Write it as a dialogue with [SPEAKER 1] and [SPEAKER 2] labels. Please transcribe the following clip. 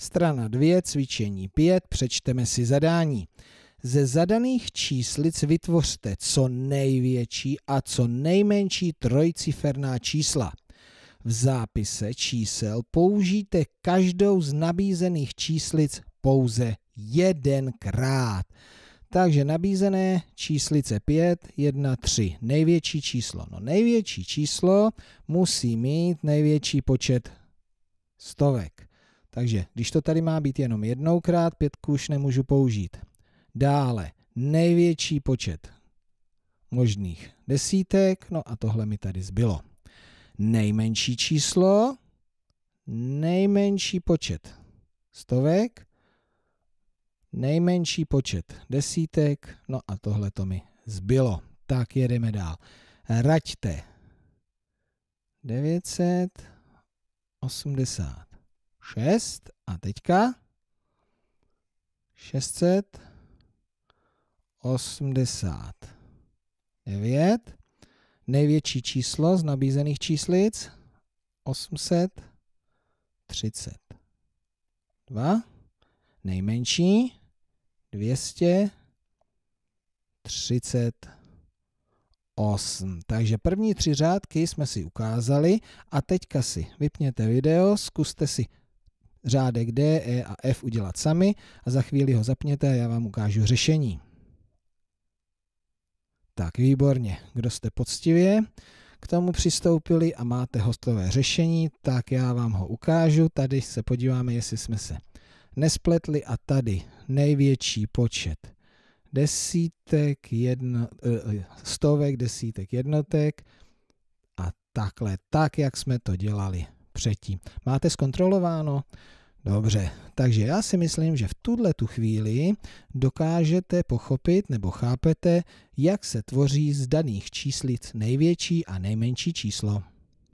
[SPEAKER 1] Strana 2, cvičení 5, přečteme si zadání. Ze zadaných číslic vytvořte co největší a co nejmenší trojciferná čísla. V zápise čísel použijte každou z nabízených číslic pouze jedenkrát. Takže nabízené číslice 5, 1, 3. Největší číslo. No největší číslo musí mít největší počet stovek. Takže když to tady má být jenom jednoukrát, pětku už nemůžu použít. Dále největší počet možných desítek, no a tohle mi tady zbylo. Nejmenší číslo, nejmenší počet stovek, nejmenší počet desítek, no a tohle to mi zbylo. Tak jedeme dál. Raďte 980 6 a teďka 689. Největší číslo z nabízených číslic 832. Nejmenší 230. 8. Takže první tři řádky jsme si ukázali a teďka si vypněte video, zkuste si řádek D, E a F udělat sami a za chvíli ho zapněte a já vám ukážu řešení. Tak, výborně. Kdo jste poctivě k tomu přistoupili a máte hostové řešení, tak já vám ho ukážu. Tady se podíváme, jestli jsme se nespletli a tady největší počet desítek, jedno, e, e, stovek, desítek, jednotek a takhle, tak, jak jsme to dělali třetí. Máte zkontrolováno? Dobře, takže já si myslím, že v tuhle tu chvíli dokážete pochopit nebo chápete, jak se tvoří z daných číslic největší a nejmenší číslo.